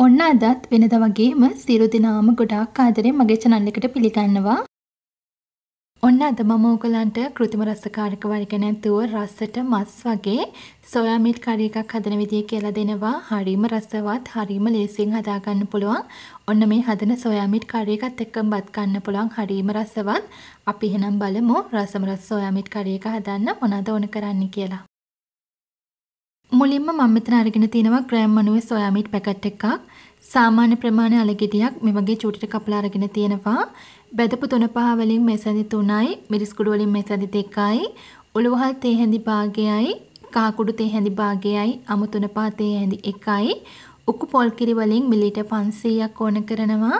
ඔන්න අදත් වෙනද වගේම සියලු දිනාම ගොඩාක් ආදරෙන් මගේ channel එකට පිළිගන්නවා. ඔන්න අද මම ඕගලන්ට કૃතිම රසකාරක වර්ග නැතුව රසට මස් වගේ සොයා මීට් curry එකක් හදන විදිය කියලා දෙනවා. හරිම රසවත්, හරිම ලේසියෙන් හදාගන්න පුළුවන්. ඔන්න මේ හදන සොයා මීට් curry එකත් එක්කම බත් ගන්න පුළුවන්. හරිම රසවත්. අපි එහෙනම් බලමු රසම රස සොයා මීට් curry එක හදන්න මොනවද ඕන කරන්නේ කියලා. මුලින්ම මම මෙතන අරගෙන තියෙනවා ග්‍රෑම් 90 සොයා මීට් පැකට් එකක්. සාමාන්‍ය ප්‍රමාණය අලගෙඩියක් මේ වගේ චූටිට කපලා අරගෙන තියෙනවා. බෙදපු තුන පහ වලින් මෙසැදි 3යි, මිරිස් කුඩු වලින් මෙසැදි 2යි, උළුවහල් තේ හැඳි භාගයයි, කහ කුඩු තේ හැඳි භාගයයි, අමු තුන පහ තේ හැඳි 1යි. උකු පොල් කිරි වලින් මිලීටර් 500ක් ඕන කරනවා.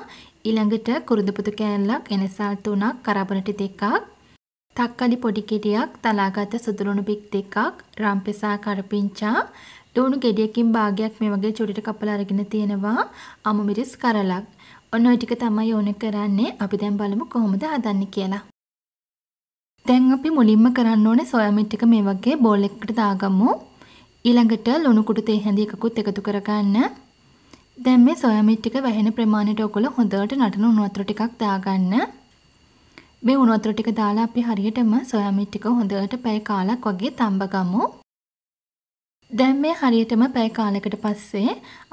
ඊළඟට කුරුඳු පුතු කෑල්ලක්, එනසල් 3ක්, කරබන ටික එකක්. තක්කලි පොඩි ගෙඩියක් තලාගත සුදුරුණු බික් දෙකක් රම්පෙසා කරපිංචා ලුණු ගෙඩියකින් භාගයක් මේ වගේ චුටිට කපලා අරගෙන තියෙනවා අමු මිරිස් කරලක්. ඔන්න ඔය ටික තමයි ඕන කරන්නේ. අපි දැන් බලමු කොහොමද හදන්නේ කියලා. දැන් අපි මුලින්ම කරන්න ඕනේ සොයා මිට් එක මේ වගේ බෝල් එකකට දාගමු. ඊළඟට ලුණු කුඩු තේ හැඳි එකකුත් එකතු කරගන්න. දැන් මේ සොයා මිට් එක වැහෙන ප්‍රමාණයට ඔයගොල්ලෝ හොඳට නටන උණු වතුර ටිකක් දාගන්න. මේ උණු වතුර ටික දාලා අපි හරියටම සොයා මී ටික හොඳට පැය කාලක් වගේ තඹ ගමු. දැන් මේ හරියටම පැය කාලයකට පස්සේ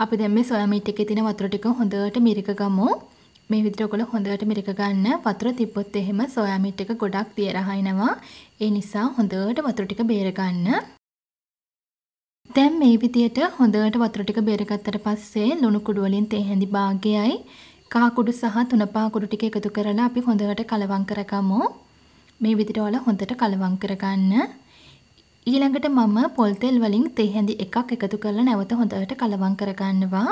අපි දැන් මේ සොයා මී ටිකේ තියෙන වතුර ටික හොඳට මිරික ගමු. මේ විදිහට ඔයගොල්ලෝ හොඳට මිරික ගන්න. වතුර තිබ්බොත් එහෙම සොයා මී ටික ගොඩක් තියරහා එනවා. ඒ නිසා හොඳට වතුර ටික බේර ගන්න. දැන් මේ විදියට හොඳට වතුර ටික බෙරගත්තට පස්සේ ලුණු කුඩු වලින් තේ හැඳි භාගයයි කාකුඩු සහ තුනපාකුඩු ටික එකතු කරලා අපි හොඳට කලවම් කරගමු. මේ විදිහට ඔයාලා හොඳට කලවම් කරගන්න. ඊළඟට මම පොල් තෙල් වලින් තේ හැඳි එකක් එකතු කරලා නැවත හොඳට කලවම් කරගන්නවා.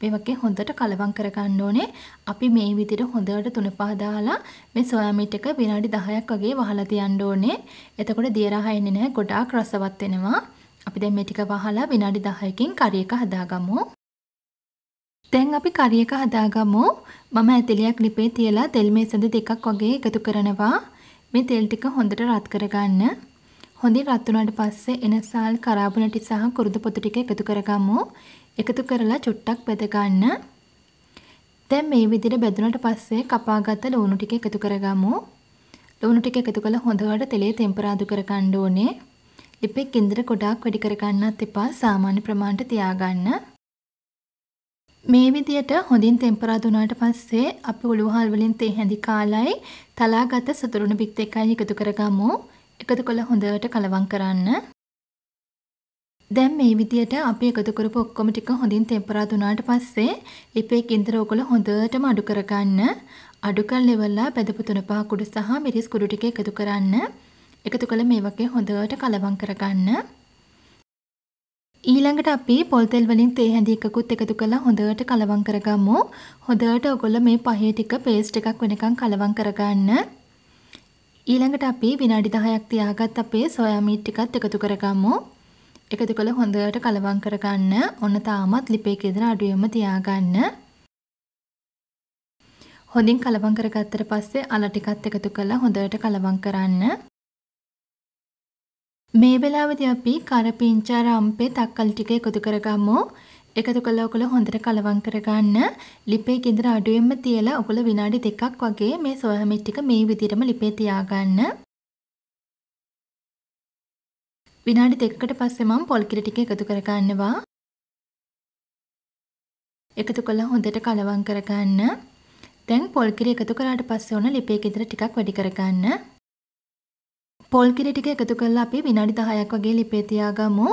මේ වගේ හොඳට කලවම් කරගන්න ඕනේ. අපි මේ විදිහට හොඳට තුනපහ දාලා මේ සෝයා මීට් එක විනාඩි 10ක් වගේ වහලා තියන්න ඕනේ. එතකොට දිය රහ එන්නේ නැහැ. ගොඩාක් රසවත් වෙනවා. අපි දැන් මේ ටික වහලා විනාඩි 10කින් කරි එක හදාගමු. දැන් අපි කරි එක හදාගමු. මම ඇතිලියක් ලිපේ තියලා තෙල් මේසඳ දෙකක් වගේ එකතු කරනවා. මේ තෙල් ටික හොඳට රත් කරගන්න. හොඳින් රත් වුණාට පස්සේ එන සාල් කරාබුන ටි සහ කුරුදු පොතු ටික එකතු කරගමු. එකතු කරලා චුට්ටක් බෙද ගන්න. දැන් මේ විදිහට බෙදුනට පස්සේ කපාගත්ත ලුණු ටික එකතු කරගමු. ලුණු ටික එකතු කළා හොඳට තෙලේ තෙම්පරාදු කරගන්න ඕනේ. ලිපේ කිඳර ගොඩාක් වැඩි කරගන්නත් එපා. සාමාන්‍ය ප්‍රමාණයට තියාගන්න. මේ විදියට හොඳින් තෙම්පරා දුනාට පස්සේ අපි උළුහල් වලින් තේ හැඳි කාලයි තලාගත සතුරුණු බිත් එකයි එකතු කරගමු. එකතු කළ හොඳට කලවම් කරන්න. දැන් මේ විදියට අපි එකතු කරපු ඔක්කොම ටික හොඳින් තෙම්පරා දුනාට පස්සේ ලිපේ කිඳර ඔකල හොඳටම අඩු කරගන්න. අඩු කරලා ඉවරලා බෙදපු තුන පහ කුඩු සහ මිරිස් කුඩු ටික එකතු කරන්න. එකතු කළ මේ වගේ හොඳට කලවම් කරගන්න. ඊළඟට අපි පොල් තෙල් වලින් තේ හැඳි එකකුත් එකතු කරලා හොඳට කලවම් කරගමු. හොඳට ඔයගොල්ලෝ මේ පහේ ටික පේස්ට් එකක් වෙනකන් කලවම් කරගන්න. ඊළඟට අපි විනාඩි 10ක් තියාගත් අපේ සෝයා මීට් ටිකත් එකතු කරගමු. එකතු කළ හොඳට කලවම් කරගන්න. ඔන්න තාමත් ලිපේ කේදර අඩුවෙම තියාගන්න. හොඳින් කලවම් කරගත්තට පස්සේ අල ටිකත් එකතු කරලා හොඳට කලවම් කරන්න. මේ වෙලාවේදී අපි කරපිංචා රම්පේ තක්කලි ටික එකතු කරගමු. එකතු කළා ඔකල හොඳට කලවම් කරගන්න. ලිපේ ගෙදර අඩුවෙන්ම තියලා ඔකල විනාඩි දෙකක් වගේ මේ සොයාමිට් ටික මේ විදිහටම ලිපේ තියාගන්න. විනාඩි දෙකකට පස්සේ මම පොල් කිරි ටික එකතු කරගන්නවා. එකතු කළා හොඳට කලවම් කරගන්න. දැන් පොල් කිරි එකතු කරාට පස්සේ ඕන ලිපේ ගෙදර ටිකක් වැඩි කරගන්න. පොල් කිරි ටික එකතු කරලා අපි විනාඩි 10ක් වගේ ලිපේ තියාගමු.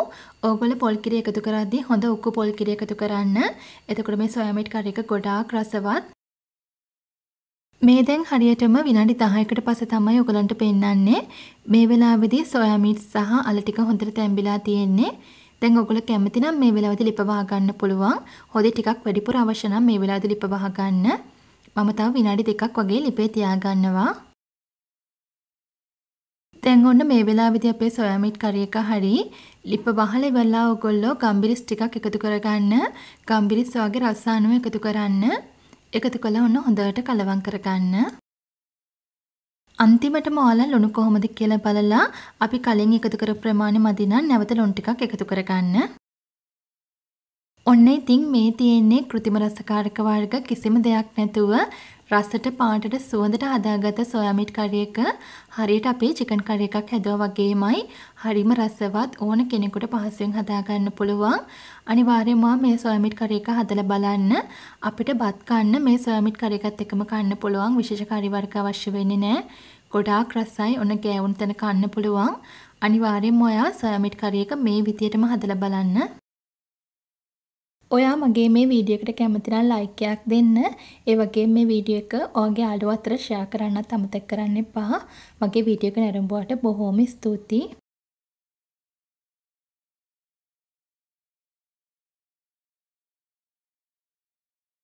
ඕගොල්ලෝ පොල් කිරි එකතු කරද්දී හොඳ උක්කු පොල් කිරි එකතු කරන්න. එතකොට මේ සොයා මීට් curry එක ගොඩාක් රසවත්. මේ දැන් හරියටම විනාඩි 10කට පස්සේ තමයි ඔයගලන්ට පෙන්වන්නේ. මේ වෙලාවේදී සොයා මීට් සහ අල ටික හොඳට තැඹිලා තියෙන්නේ. දැන් ඔයගොල්ලෝ කැමති නම් මේ වෙලාවේදී ලිප වහ ගන්න පුළුවන්. හොදේ ටිකක් වැඩිපුර අවශ්‍ය නම් මේ වෙලාවේදී ලිප වහ ගන්න. මම තව විනාඩි දෙකක් වගේ ලිපේ තියාගන්නවා. දැන් ඔන්න මේ වෙලාවේදී අපේ සොයා මීට් curry එක හරි ලිප වහලා ඉවරලා ඔයගොල්ලෝ ගම්බිරිස් ටිකක් එකතු කරගන්න. ගම්බිරිස් වගේ රස අණු එකතු කරන්න. එකතු කළා ඔන්න හොඳට කලවම් කරගන්න. අන්තිමටම ඔයාලා ලුණු කොහොමද කියලා බලලා අපි කලින් එකතු කරපු ප්‍රමාණය මදි නම් නැවත ලුණු ටිකක් එකතු කරගන්න. ඔන්න ඉතින් මේ තියෙන්නේ કૃතිම රසකාරක වර්ග කිසිම දෙයක් නැතුව රසට පාටට සුවඳට හදාගත්ත සොයා මිට් curry එක හරියට අපේ chicken curry එකක් හැදුවා වගේමයි හරිම රසවත් ඕන කෙනෙකුට පහසුවෙන් හදාගන්න පුළුවන්. අනිවාර්යයෙන්ම මේ සොයා මිට් curry එක හදලා බලන්න. අපිට බත් කන්න මේ සොයා මිට් curry එකත් එකම කන්න පුළුවන් විශේෂ curry වර්ග අවශ්‍ය වෙන්නේ නැහැ. ගොඩාක් රසයි ඔන්න ගෑවුන තැන කන්න පුළුවන්. අනිවාර්යයෙන්ම ඔයා සොයා මිට් curry එක මේ විදියටම හදලා බලන්න. ඔයා මගේ මේ වීඩියෝ එකට කැමති නම් ලයික් එකක් දෙන්න. ඒ වගේම මේ වීඩියෝ එක ඔයාගේ යාළුවෝ අතර ෂෙයා කරන්නත් අමතක කරන්න එපා. මගේ වීඩියෝ එක නැරඹුවාට බොහොම ස්තුතියි.